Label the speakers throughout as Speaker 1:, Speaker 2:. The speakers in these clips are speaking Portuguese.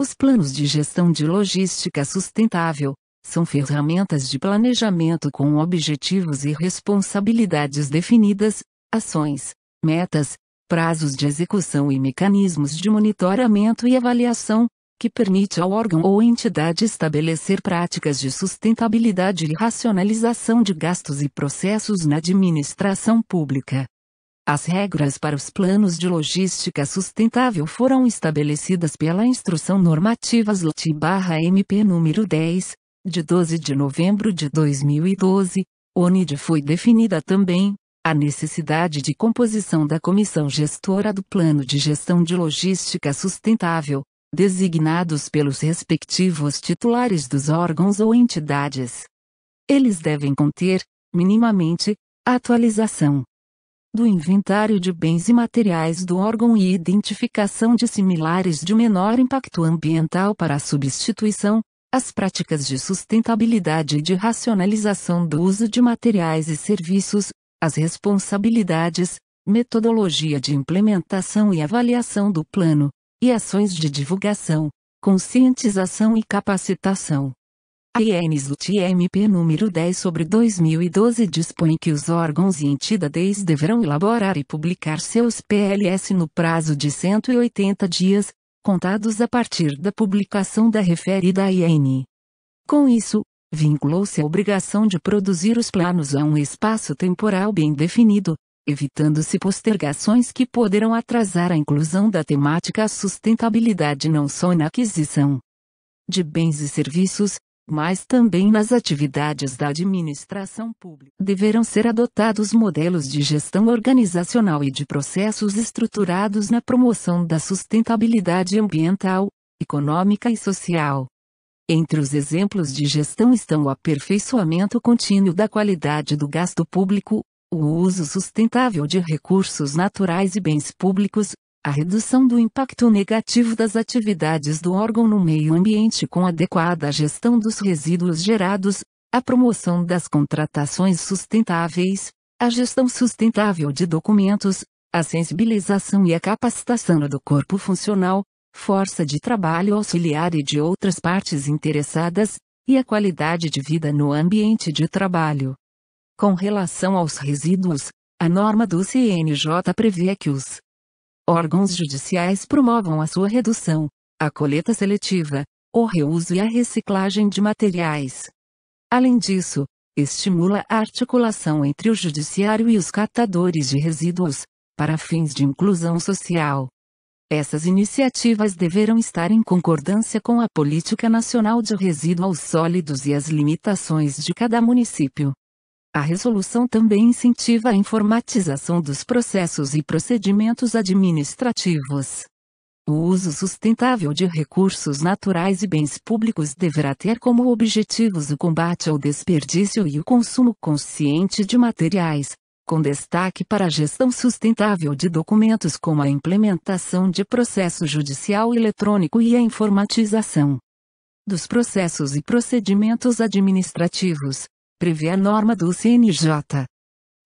Speaker 1: Os planos de gestão de logística sustentável são ferramentas de planejamento com objetivos e responsabilidades definidas, ações, metas, prazos de execução e mecanismos de monitoramento e avaliação, que permite ao órgão ou entidade estabelecer práticas de sustentabilidade e racionalização de gastos e processos na administração pública. As regras para os planos de logística sustentável foram estabelecidas pela Instrução normativa LT-MP número 10, de 12 de novembro de 2012, onde foi definida também a necessidade de composição da comissão gestora do Plano de Gestão de Logística Sustentável, designados pelos respectivos titulares dos órgãos ou entidades. Eles devem conter, minimamente, a atualização do inventário de bens e materiais do órgão e identificação de similares de menor impacto ambiental para a substituição, as práticas de sustentabilidade e de racionalização do uso de materiais e serviços, as responsabilidades, metodologia de implementação e avaliação do plano, e ações de divulgação, conscientização e capacitação. A INSUT-MP número 10 sobre 2012 dispõe que os órgãos e entidades deverão elaborar e publicar seus PLS no prazo de 180 dias, contados a partir da publicação da referida IN. Com isso, vinculou-se a obrigação de produzir os planos a um espaço temporal bem definido, evitando-se postergações que poderão atrasar a inclusão da temática sustentabilidade não só na aquisição de bens e serviços, mas também nas atividades da administração pública. Deverão ser adotados modelos de gestão organizacional e de processos estruturados na promoção da sustentabilidade ambiental, econômica e social. Entre os exemplos de gestão estão o aperfeiçoamento contínuo da qualidade do gasto público, o uso sustentável de recursos naturais e bens públicos, a redução do impacto negativo das atividades do órgão no meio ambiente com adequada gestão dos resíduos gerados, a promoção das contratações sustentáveis, a gestão sustentável de documentos, a sensibilização e a capacitação do corpo funcional, força de trabalho auxiliar e de outras partes interessadas, e a qualidade de vida no ambiente de trabalho. Com relação aos resíduos, a norma do CNJ prevê que os órgãos judiciais promovam a sua redução, a coleta seletiva, o reuso e a reciclagem de materiais. Além disso, estimula a articulação entre o judiciário e os catadores de resíduos, para fins de inclusão social. Essas iniciativas deverão estar em concordância com a Política Nacional de Resíduos Sólidos e as limitações de cada município. A resolução também incentiva a informatização dos processos e procedimentos administrativos. O uso sustentável de recursos naturais e bens públicos deverá ter como objetivos o combate ao desperdício e o consumo consciente de materiais, com destaque para a gestão sustentável de documentos como a implementação de processo judicial eletrônico e a informatização dos processos e procedimentos administrativos, prevê a norma do CNJ.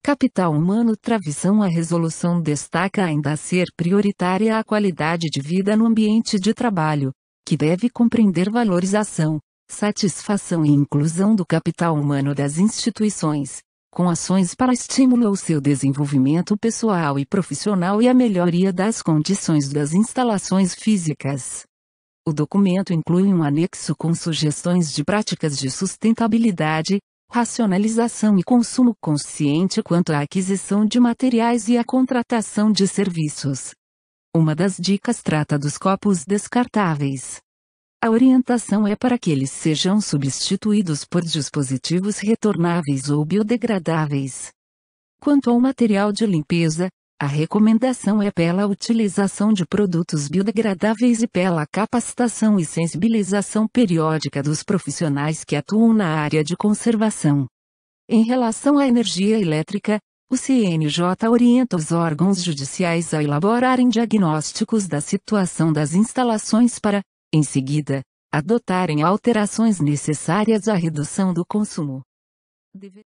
Speaker 1: Capital humano travição A resolução destaca ainda ser prioritária a qualidade de vida no ambiente de trabalho, que deve compreender valorização, satisfação e inclusão do capital humano das instituições, com ações para estímulo ao seu desenvolvimento pessoal e profissional e a melhoria das condições das instalações físicas. O documento inclui um anexo com sugestões de práticas de sustentabilidade, racionalização e consumo consciente quanto à aquisição de materiais e à contratação de serviços. Uma das dicas trata dos copos descartáveis. A orientação é para que eles sejam substituídos por dispositivos retornáveis ou biodegradáveis. Quanto ao material de limpeza, a recomendação é pela utilização de produtos biodegradáveis e pela capacitação e sensibilização periódica dos profissionais que atuam na área de conservação. Em relação à energia elétrica, o CNJ orienta os órgãos judiciais a elaborarem diagnósticos da situação das instalações para, em seguida, adotarem alterações necessárias à redução do consumo.